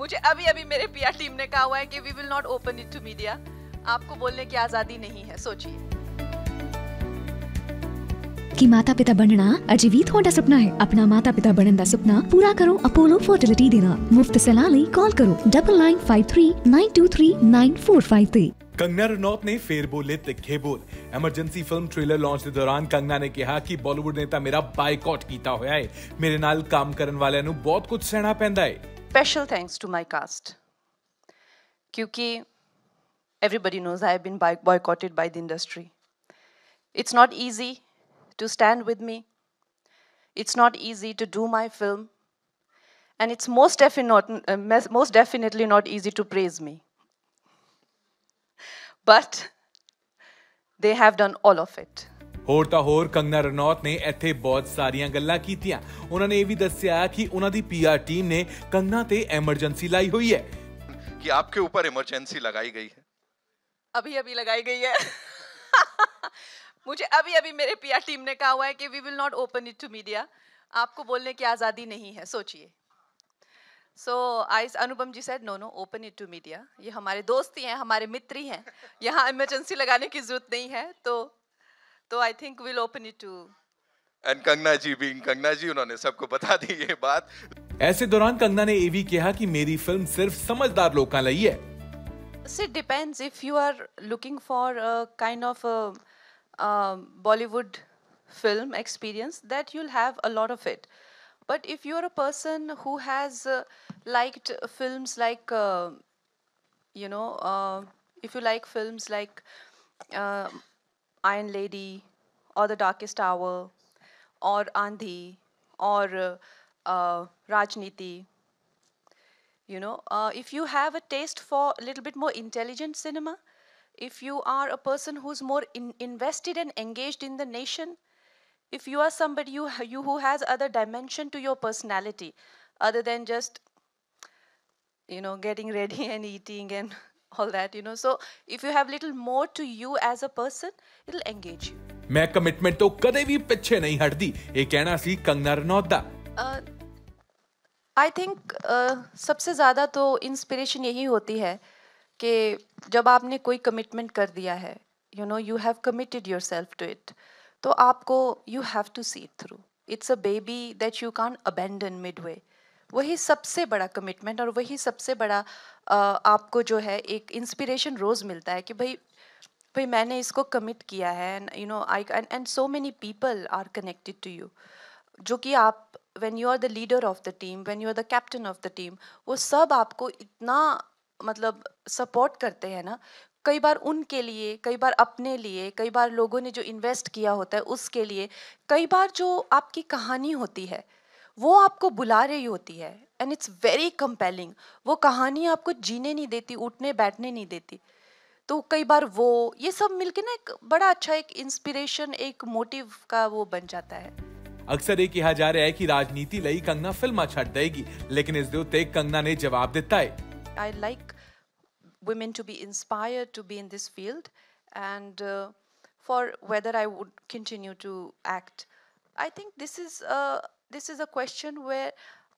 मुझे अभी अभी मेरे पीआर टीम ने कहा हुआ है कि we will not open it to media आपको बोलने की आज़ादी नहीं है सोचिए कि माता पिता बनना अजीवित होना सपना है अपना माता पिता बनने का सपना पूरा करो अपोलो फर्टिलिटी देना मुफ्त सलाह ले कॉल करो double nine five three nine two three nine four five three Kangana Ranaut ने फेर बोले तिखे बोल एमरजेंसी फिल्म ट्रेलर लॉन्च के दौरान कंगना ने कहा कि बॉलीवुड नेता तो मेरा ਮੇਰਾ ਬਾਈਕਾਟ ਕੀਤਾ है मेरे नाल काम करने वाले नु बहुत कुछ सहना पैंदा है special thanks to my cast. Because everybody knows I have been boycotted by the industry. It's not easy to stand with me. It's not easy to do my film. And it's most, defi not, uh, most definitely not easy to praise me. But they have done all of it. ਹੋਰ ਤਾਂ ਹੋਰ ਕੰਗਨਾ ਰਣੌਤ ਨੇ ਇੱਥੇ ਬਹੁਤ ਸਾਰੀਆਂ ਗੱਲਾਂ ਕੀਤੀਆਂ ਉਹਨਾਂ ਨੇ ਇਹ ਵੀ ਦੱਸਿਆ ਕਿ ਉਹਨਾਂ ਦੀ ਪੀਆਰ ਟੀਮ ਨੇ ਕੰਗਨਾ ਤੇ ਐਮਰਜੈਂਸੀ ਲਾਈ ਹੋਈ ਹੈ कि आपके ऊपर इमरजेंसी लगाई गई है अभी अभी लगाई गई है मुझे अभी अभी मेरे पीआर टीम ने कहा हुआ है कि we will not open it to media आपको बोलने की आज़ादी नहीं है सोचिए so I Anupam ji said no no open it to media ये हमारे दोस्त ही हैं हमारे मित्र ही हैं यहाँ इमरजेंसी लगाने की जरूरत नहीं है तो तो I think will open it to and Kangana ji भी कंगना जी उन्होंने सबको बता दी ये बात ऐसे दौरान कंगना ने ये भी कहा कि मेरी फिल्म सिर्फ समझदार लोग का लगी है so depends if you are looking for a kind of Bollywood film experience that you will have a lot of it but if you are a person who has liked films like you know if you like films like Iron Lady or The Darkest Hour or Andhi or uh, Rajniti. You know, uh, if you have a taste for a little bit more intelligent cinema, if you are a person who's more in invested and engaged in the nation, if you are somebody you, you who has other dimension to your personality, other than just, you know, getting ready and eating and all that you know so if you have little more to you as a person it'll engage you ਮੈਂ commitment ਤੋਂ ਕਦੇ ਵੀ ਪਿੱਛੇ ਨਹੀਂ ਹਟਦੀ ਇਹ ਕਹਿਣਾ ਸੀ ਕੰਗਨਾ ਰਣੌਤ ਦਾ आई थिंक सबसे ज़्यादा तो इंस्पिरेशन यही होती है कि जब आपने कोई कमिटमेंट कर दिया है you know you have committed yourself to it तो आपको you have to see it through it's a baby that you can't abandon midway वही सबसे बड़ा कमिटमेंट और वही सबसे बड़ा uh, आपको जो है एक इंस्पिरेशन रोज़ मिलता है कि भाई भाई मैंने इसको कमिट किया है and you know I and so many people are connected to you जो कि आप when you are the leader of the team when you are the captain of the team वो सब आपको इतना मतलब सपोर्ट करते हैं ना कई बार उनके लिए कई बार अपने लिए कई बार लोगों ने जो इन्वेस्ट किया होता है उसके लिए कई बार जो आपकी कहानी होती है वो आपको बुला रही होती है एंड इट्स वेरी कंपेलिंग वो कहानी आपको जीने नहीं देती उठने बैठने नहीं देती तो कई बार वो ये सब मिलके ना एक बड़ा अच्छा एक इंस्पिरेशन एक मोटिव का वो बन जाता है अक्सर ये कहा जा रहा है कि राजनीति लई कंगना फिल्म छट देगी लेकिन इस दो तेग कंगना ने जवाब देता है I like women to be inspire to be in this field and for whether I would continue to act I think this is this is a question where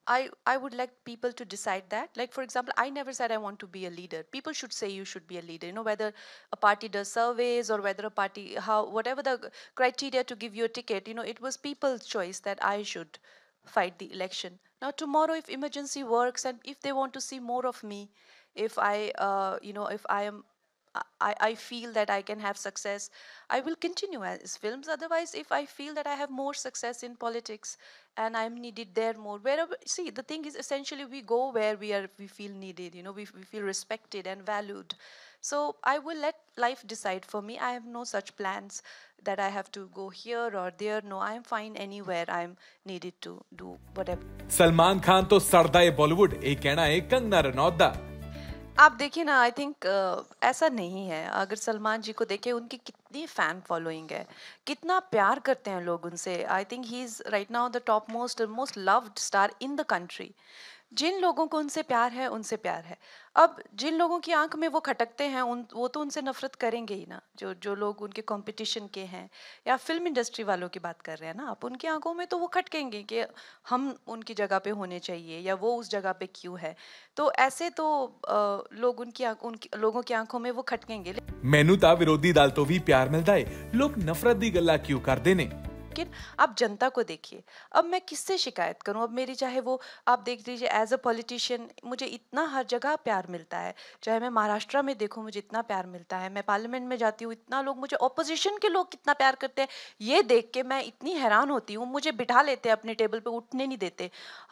I, I would like people to decide that. Like, for example, I never said I want to be a leader. People should say you should be a leader. You know, whether a party does surveys or whether a party, how, whatever the criteria to give you a ticket, you know, it was people's choice that I should fight the election. Now, tomorrow, if emergency works and if they want to see more of me, if I, uh, you know, if I am I, I feel that I can have success, I will continue as films. Otherwise, if I feel that I have more success in politics and I'm needed there more, wherever, see, the thing is essentially we go where we are, we feel needed, you know, we, we feel respected and valued. So I will let life decide for me. I have no such plans that I have to go here or there. No, I'm fine anywhere I'm needed to do whatever. Salman Khan to sarda Bollywood, Ekana ਕਹਿਣਾ ਹੈ ਕੰਗਨਾ आप देखिए ना I think ऐसा नहीं है अगर सलमान जी को देखें उनकी कितनी फ़ैन फॉलोइंग है कितना प्यार करते हैं लोग उनसे I think he is right now the top most most loved star in the country जिन लोगों को उनसे प्यार है उनसे प्यार है अब जिन लोगों की आंख में वो खटकते हैं उन वो तो उनसे नफरत करेंगे ही ना जो जो लोग उनके कंपटीशन के हैं या फिल्म इंडस्ट्री वालों की बात कर रहे हैं ना आप उनकी आंखों में तो वो खटकेंगे कि हम उनकी जगह पे होने चाहिए या वो उस जगह पे क्यों है तो ऐसे तो आ, लोग उनकी आंख उनकी लोगों की आंखों में वो खटकेंगे मैनू विरोधी दल तो भी प्यार मिलता है लोग नफरत ਨਫ਼ਰਤ ਦੀ क्यों करते ਕਰਦੇ लेकिन आप जनता को देखिए अब मैं किससे शिकायत करूं अब मेरी चाहे वो आप देख लीजिए एज अ पॉलिटिशियन मुझे इतना हर जगह प्यार मिलता है चाहे मैं महाराष्ट्र में देखूं मुझे इतना प्यार मिलता है मैं पार्लियामेंट में जाती हूँ इतना लोग मुझे ऑपोजिशन के लोग कितना प्यार करते हैं ये देख के मैं इतनी हैरान होती हूँ मुझे बिठा लेते हैं अपने टेबल पर उठने नहीं देते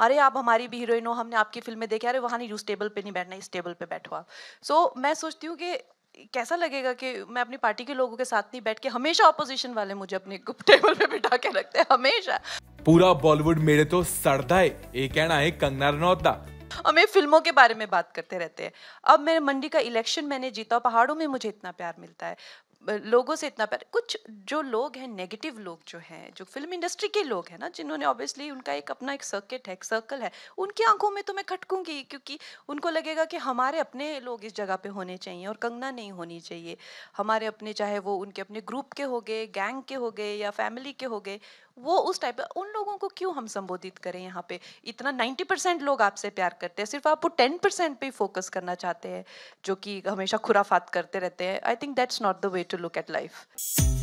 अरे आप हमारी भी हीरोइन हो हमने आपकी फिल्में देखी अरे वहाँ नहीं उस टेबल पर नहीं बैठना इस टेबल पर बैठो आप सो मैं सोचती हूँ कि कैसा लगेगा कि मैं अपनी पार्टी के लोगों के साथ नहीं बैठ के हमेशा ऑपोजिशन वाले मुझे अपने टेबल पे बिठा के रखते हैं हमेशा पूरा बॉलीवुड मेरे तो सड़ता है ये कहना है कंगना रनौत का और मेरे फिल्मों के बारे में बात करते रहते हैं अब मेरे मंडी का इलेक्शन मैंने जीता पहाड़ों में मुझे इतना प्यार मिलता है लोगों से इतना प्यार कुछ जो लोग हैं नेगेटिव लोग जो हैं जो फिल्म इंडस्ट्री के लोग हैं ना जिन्होंने ऑब्वियसली उनका एक अपना एक सर्किट है एक सर्कल है उनकी आंखों में तो मैं खटकूंगी क्योंकि उनको लगेगा कि हमारे अपने लोग इस जगह पे होने चाहिए और कंगना नहीं होनी चाहिए हमारे अपने चाहे वो उनके अपने ग्रुप के हो गए गैंग के हो गए या फैमिली के हो गए वो उस टाइप उन लोगों को क्यों हम संबोधित करें यहाँ पे इतना 90 परसेंट लोग आपसे प्यार करते हैं सिर्फ आप वो 10 परसेंट पे फोकस करना चाहते हैं जो कि हमेशा खुराफात करते रहते हैं I think that's not the way to look at life